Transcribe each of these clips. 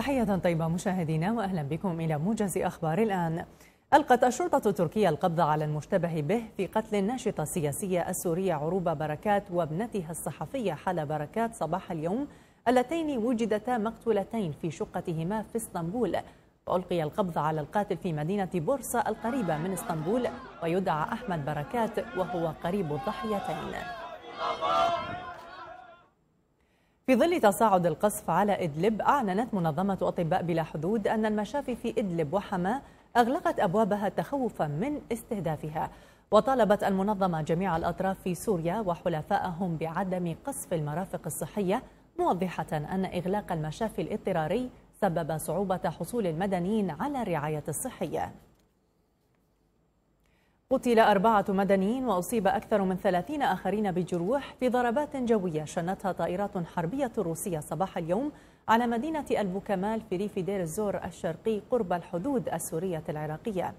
تحية طيبة مشاهدينا وأهلا بكم إلى موجز أخبار الآن ألقت الشرطة التركية القبض على المشتبه به في قتل الناشطة السياسية السورية عروبة بركات وابنتها الصحفية حالة بركات صباح اليوم اللتين وجدتا مقتولتين في شقتهما في اسطنبول وألقي القبض على القاتل في مدينة بورصة القريبة من اسطنبول ويدعى أحمد بركات وهو قريب الضحيتين في ظل تصاعد القصف على إدلب أعلنت منظمة أطباء بلا حدود أن المشافي في إدلب وحماة أغلقت أبوابها تخوفا من استهدافها وطالبت المنظمة جميع الأطراف في سوريا وحلفائهم بعدم قصف المرافق الصحية موضحة أن إغلاق المشافي الاضطراري سبب صعوبة حصول المدنيين على الرعاية الصحية قتل أربعة مدنيين وأصيب أكثر من ثلاثين آخرين بجروح في ضربات جوية شنتها طائرات حربية روسية صباح اليوم على مدينة البوكمال في ريف دير الزور الشرقي قرب الحدود السورية العراقية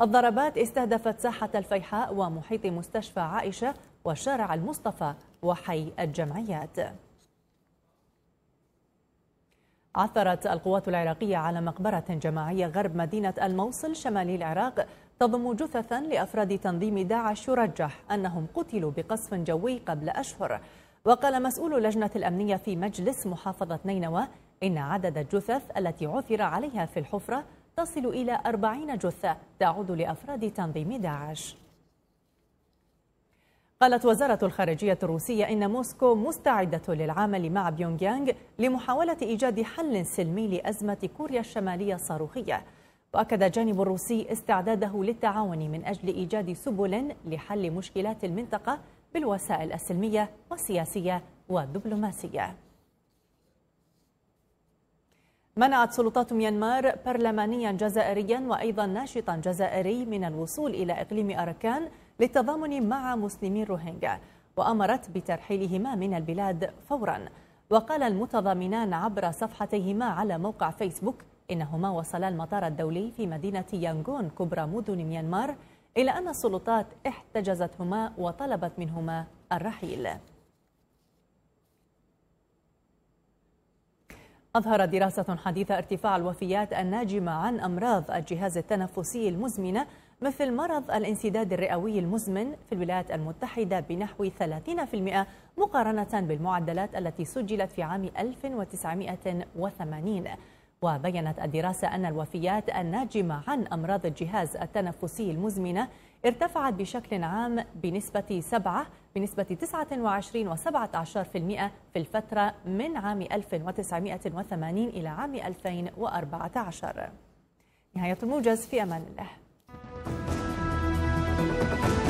الضربات استهدفت ساحة الفيحاء ومحيط مستشفى عائشة وشارع المصطفى وحي الجمعيات عثرت القوات العراقية على مقبرة جماعية غرب مدينة الموصل شمالي العراق تضم جثثا لأفراد تنظيم داعش يرجح أنهم قتلوا بقصف جوي قبل أشهر وقال مسؤول لجنة الأمنية في مجلس محافظة نينوى إن عدد الجثث التي عثر عليها في الحفرة تصل إلى أربعين جثة تعود لأفراد تنظيم داعش قالت وزارة الخارجية الروسية إن موسكو مستعدة للعمل مع بيونغيانغ لمحاولة إيجاد حل سلمي لأزمة كوريا الشمالية الصاروخية وأكد الجانب الروسي استعداده للتعاون من أجل إيجاد سبل لحل مشكلات المنطقة بالوسائل السلمية والسياسية والدبلوماسية منعت سلطات ميانمار برلمانيا جزائريا وأيضا ناشطا جزائري من الوصول إلى إقليم أركان للتضامن مع مسلمي الروهينجا وأمرت بترحيلهما من البلاد فورا وقال المتضامنان عبر صفحتيهما على موقع فيسبوك إنهما وصلا المطار الدولي في مدينة يانغون كبرى مدن ميانمار إلى أن السلطات احتجزتهما وطلبت منهما الرحيل أظهرت دراسة حديثة ارتفاع الوفيات الناجمة عن أمراض الجهاز التنفسي المزمنة مثل مرض الانسداد الرئوي المزمن في الولايات المتحدة بنحو 30% مقارنة بالمعدلات التي سجلت في عام 1980 وبينت الدراسة أن الوفيات الناجمة عن أمراض الجهاز التنفسي المزمنة ارتفعت بشكل عام بنسبة 7 بنسبة 29 و17% في الفترة من عام 1980 إلى عام 2014 نهاية الموجز في أمان الله